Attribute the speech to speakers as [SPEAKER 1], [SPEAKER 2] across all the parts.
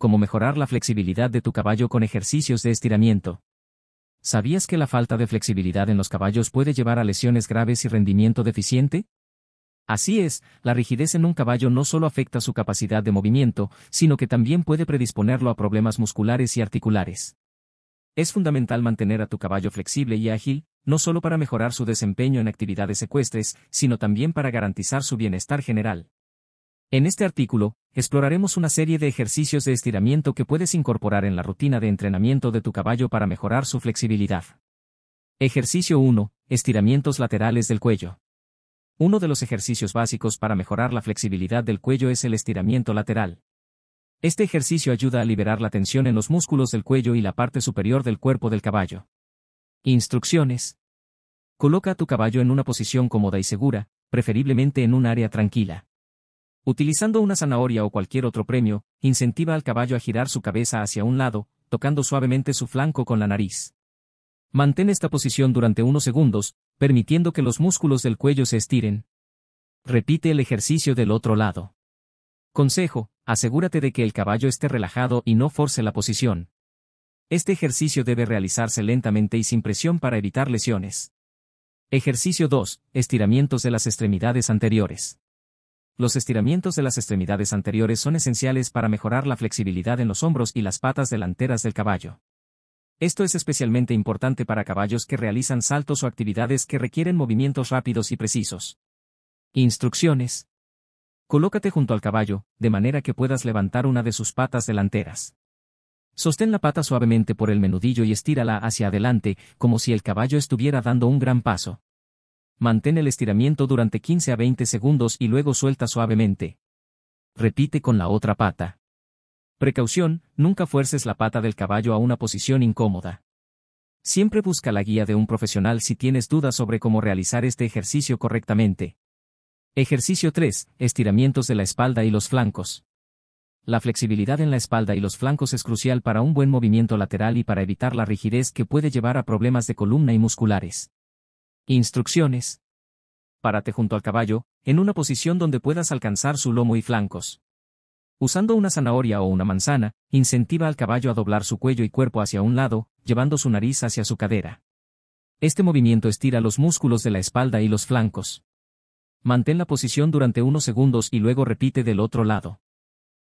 [SPEAKER 1] como mejorar la flexibilidad de tu caballo con ejercicios de estiramiento. ¿Sabías que la falta de flexibilidad en los caballos puede llevar a lesiones graves y rendimiento deficiente? Así es, la rigidez en un caballo no solo afecta su capacidad de movimiento, sino que también puede predisponerlo a problemas musculares y articulares. Es fundamental mantener a tu caballo flexible y ágil, no solo para mejorar su desempeño en actividades ecuestres, sino también para garantizar su bienestar general. En este artículo, exploraremos una serie de ejercicios de estiramiento que puedes incorporar en la rutina de entrenamiento de tu caballo para mejorar su flexibilidad. Ejercicio 1. Estiramientos laterales del cuello. Uno de los ejercicios básicos para mejorar la flexibilidad del cuello es el estiramiento lateral. Este ejercicio ayuda a liberar la tensión en los músculos del cuello y la parte superior del cuerpo del caballo. Instrucciones. Coloca a tu caballo en una posición cómoda y segura, preferiblemente en un área tranquila. Utilizando una zanahoria o cualquier otro premio, incentiva al caballo a girar su cabeza hacia un lado, tocando suavemente su flanco con la nariz. Mantén esta posición durante unos segundos, permitiendo que los músculos del cuello se estiren. Repite el ejercicio del otro lado. Consejo, asegúrate de que el caballo esté relajado y no force la posición. Este ejercicio debe realizarse lentamente y sin presión para evitar lesiones. Ejercicio 2. Estiramientos de las extremidades anteriores. Los estiramientos de las extremidades anteriores son esenciales para mejorar la flexibilidad en los hombros y las patas delanteras del caballo. Esto es especialmente importante para caballos que realizan saltos o actividades que requieren movimientos rápidos y precisos. Instrucciones. Colócate junto al caballo, de manera que puedas levantar una de sus patas delanteras. Sostén la pata suavemente por el menudillo y estírala hacia adelante, como si el caballo estuviera dando un gran paso. Mantén el estiramiento durante 15 a 20 segundos y luego suelta suavemente. Repite con la otra pata. Precaución, nunca fuerces la pata del caballo a una posición incómoda. Siempre busca la guía de un profesional si tienes dudas sobre cómo realizar este ejercicio correctamente. Ejercicio 3. Estiramientos de la espalda y los flancos. La flexibilidad en la espalda y los flancos es crucial para un buen movimiento lateral y para evitar la rigidez que puede llevar a problemas de columna y musculares. Instrucciones. Párate junto al caballo, en una posición donde puedas alcanzar su lomo y flancos. Usando una zanahoria o una manzana, incentiva al caballo a doblar su cuello y cuerpo hacia un lado, llevando su nariz hacia su cadera. Este movimiento estira los músculos de la espalda y los flancos. Mantén la posición durante unos segundos y luego repite del otro lado.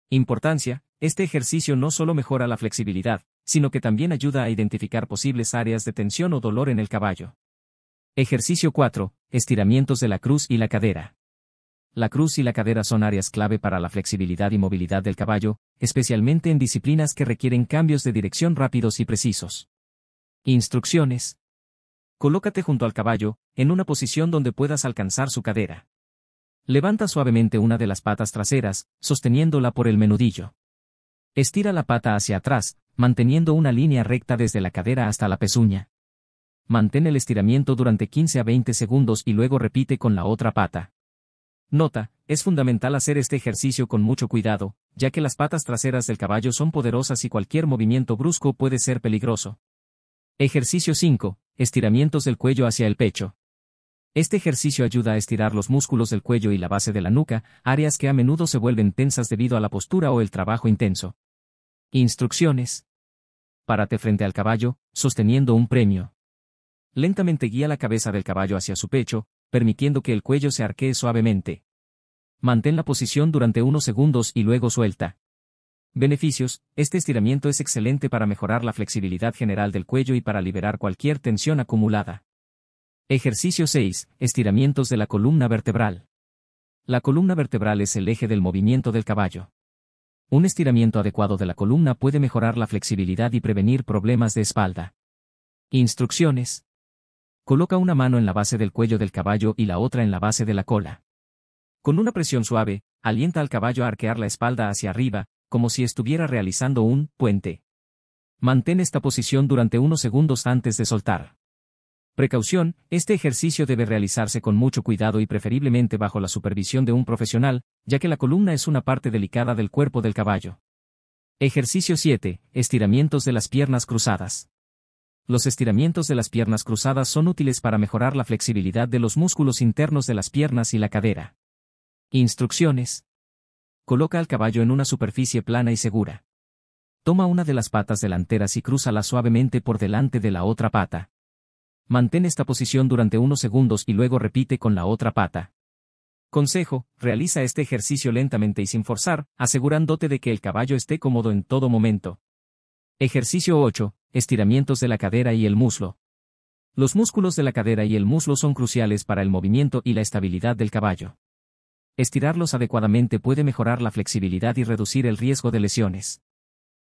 [SPEAKER 1] Importancia, este ejercicio no solo mejora la flexibilidad, sino que también ayuda a identificar posibles áreas de tensión o dolor en el caballo. Ejercicio 4. Estiramientos de la cruz y la cadera. La cruz y la cadera son áreas clave para la flexibilidad y movilidad del caballo, especialmente en disciplinas que requieren cambios de dirección rápidos y precisos. Instrucciones. Colócate junto al caballo, en una posición donde puedas alcanzar su cadera. Levanta suavemente una de las patas traseras, sosteniéndola por el menudillo. Estira la pata hacia atrás, manteniendo una línea recta desde la cadera hasta la pezuña. Mantén el estiramiento durante 15 a 20 segundos y luego repite con la otra pata. Nota, es fundamental hacer este ejercicio con mucho cuidado, ya que las patas traseras del caballo son poderosas y cualquier movimiento brusco puede ser peligroso. Ejercicio 5. Estiramientos del cuello hacia el pecho. Este ejercicio ayuda a estirar los músculos del cuello y la base de la nuca, áreas que a menudo se vuelven tensas debido a la postura o el trabajo intenso. Instrucciones. Párate frente al caballo, sosteniendo un premio. Lentamente guía la cabeza del caballo hacia su pecho, permitiendo que el cuello se arquee suavemente. Mantén la posición durante unos segundos y luego suelta. Beneficios, este estiramiento es excelente para mejorar la flexibilidad general del cuello y para liberar cualquier tensión acumulada. Ejercicio 6. Estiramientos de la columna vertebral. La columna vertebral es el eje del movimiento del caballo. Un estiramiento adecuado de la columna puede mejorar la flexibilidad y prevenir problemas de espalda. Instrucciones. Coloca una mano en la base del cuello del caballo y la otra en la base de la cola. Con una presión suave, alienta al caballo a arquear la espalda hacia arriba, como si estuviera realizando un puente. Mantén esta posición durante unos segundos antes de soltar. Precaución, este ejercicio debe realizarse con mucho cuidado y preferiblemente bajo la supervisión de un profesional, ya que la columna es una parte delicada del cuerpo del caballo. Ejercicio 7. Estiramientos de las piernas cruzadas. Los estiramientos de las piernas cruzadas son útiles para mejorar la flexibilidad de los músculos internos de las piernas y la cadera. Instrucciones. Coloca al caballo en una superficie plana y segura. Toma una de las patas delanteras y crúzala suavemente por delante de la otra pata. Mantén esta posición durante unos segundos y luego repite con la otra pata. Consejo, realiza este ejercicio lentamente y sin forzar, asegurándote de que el caballo esté cómodo en todo momento. Ejercicio 8. Estiramientos de la cadera y el muslo. Los músculos de la cadera y el muslo son cruciales para el movimiento y la estabilidad del caballo. Estirarlos adecuadamente puede mejorar la flexibilidad y reducir el riesgo de lesiones.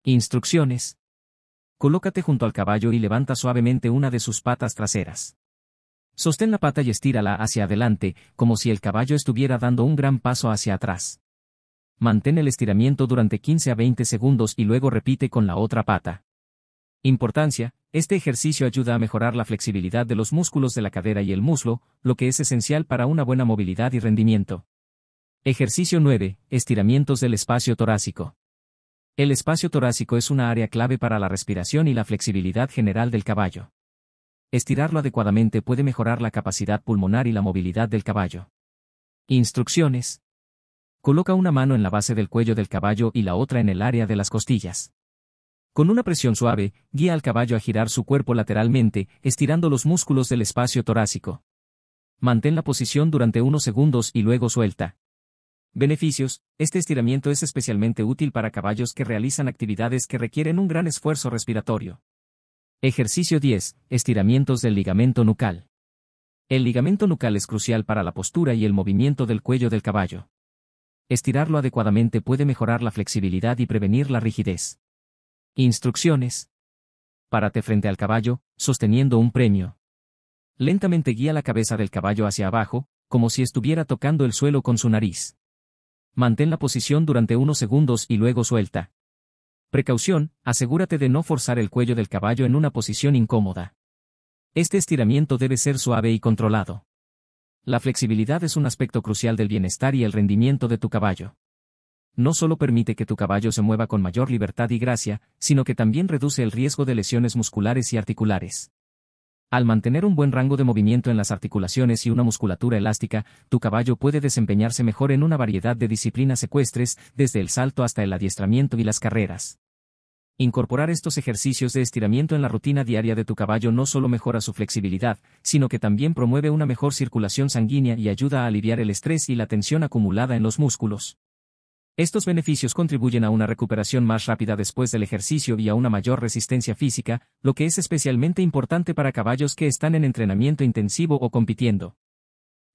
[SPEAKER 1] Instrucciones. Colócate junto al caballo y levanta suavemente una de sus patas traseras. Sostén la pata y estírala hacia adelante, como si el caballo estuviera dando un gran paso hacia atrás. Mantén el estiramiento durante 15 a 20 segundos y luego repite con la otra pata. Importancia, este ejercicio ayuda a mejorar la flexibilidad de los músculos de la cadera y el muslo, lo que es esencial para una buena movilidad y rendimiento. Ejercicio 9. Estiramientos del espacio torácico. El espacio torácico es una área clave para la respiración y la flexibilidad general del caballo. Estirarlo adecuadamente puede mejorar la capacidad pulmonar y la movilidad del caballo. Instrucciones. Coloca una mano en la base del cuello del caballo y la otra en el área de las costillas. Con una presión suave, guía al caballo a girar su cuerpo lateralmente, estirando los músculos del espacio torácico. Mantén la posición durante unos segundos y luego suelta. Beneficios. Este estiramiento es especialmente útil para caballos que realizan actividades que requieren un gran esfuerzo respiratorio. Ejercicio 10. Estiramientos del ligamento nucal. El ligamento nucal es crucial para la postura y el movimiento del cuello del caballo. Estirarlo adecuadamente puede mejorar la flexibilidad y prevenir la rigidez. Instrucciones. Párate frente al caballo, sosteniendo un premio. Lentamente guía la cabeza del caballo hacia abajo, como si estuviera tocando el suelo con su nariz. Mantén la posición durante unos segundos y luego suelta. Precaución, asegúrate de no forzar el cuello del caballo en una posición incómoda. Este estiramiento debe ser suave y controlado. La flexibilidad es un aspecto crucial del bienestar y el rendimiento de tu caballo. No solo permite que tu caballo se mueva con mayor libertad y gracia, sino que también reduce el riesgo de lesiones musculares y articulares. Al mantener un buen rango de movimiento en las articulaciones y una musculatura elástica, tu caballo puede desempeñarse mejor en una variedad de disciplinas ecuestres, desde el salto hasta el adiestramiento y las carreras. Incorporar estos ejercicios de estiramiento en la rutina diaria de tu caballo no solo mejora su flexibilidad, sino que también promueve una mejor circulación sanguínea y ayuda a aliviar el estrés y la tensión acumulada en los músculos. Estos beneficios contribuyen a una recuperación más rápida después del ejercicio y a una mayor resistencia física, lo que es especialmente importante para caballos que están en entrenamiento intensivo o compitiendo.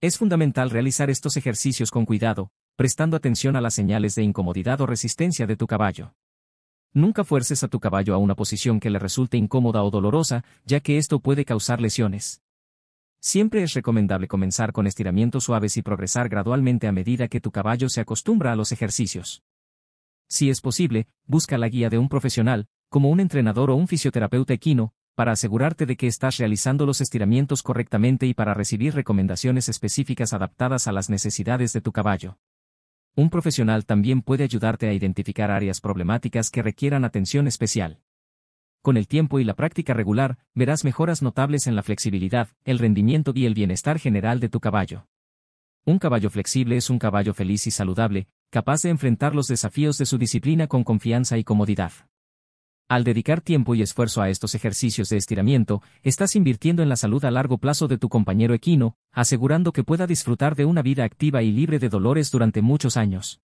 [SPEAKER 1] Es fundamental realizar estos ejercicios con cuidado, prestando atención a las señales de incomodidad o resistencia de tu caballo. Nunca fuerces a tu caballo a una posición que le resulte incómoda o dolorosa, ya que esto puede causar lesiones. Siempre es recomendable comenzar con estiramientos suaves y progresar gradualmente a medida que tu caballo se acostumbra a los ejercicios. Si es posible, busca la guía de un profesional, como un entrenador o un fisioterapeuta equino, para asegurarte de que estás realizando los estiramientos correctamente y para recibir recomendaciones específicas adaptadas a las necesidades de tu caballo. Un profesional también puede ayudarte a identificar áreas problemáticas que requieran atención especial. Con el tiempo y la práctica regular, verás mejoras notables en la flexibilidad, el rendimiento y el bienestar general de tu caballo. Un caballo flexible es un caballo feliz y saludable, capaz de enfrentar los desafíos de su disciplina con confianza y comodidad. Al dedicar tiempo y esfuerzo a estos ejercicios de estiramiento, estás invirtiendo en la salud a largo plazo de tu compañero equino, asegurando que pueda disfrutar de una vida activa y libre de dolores durante muchos años.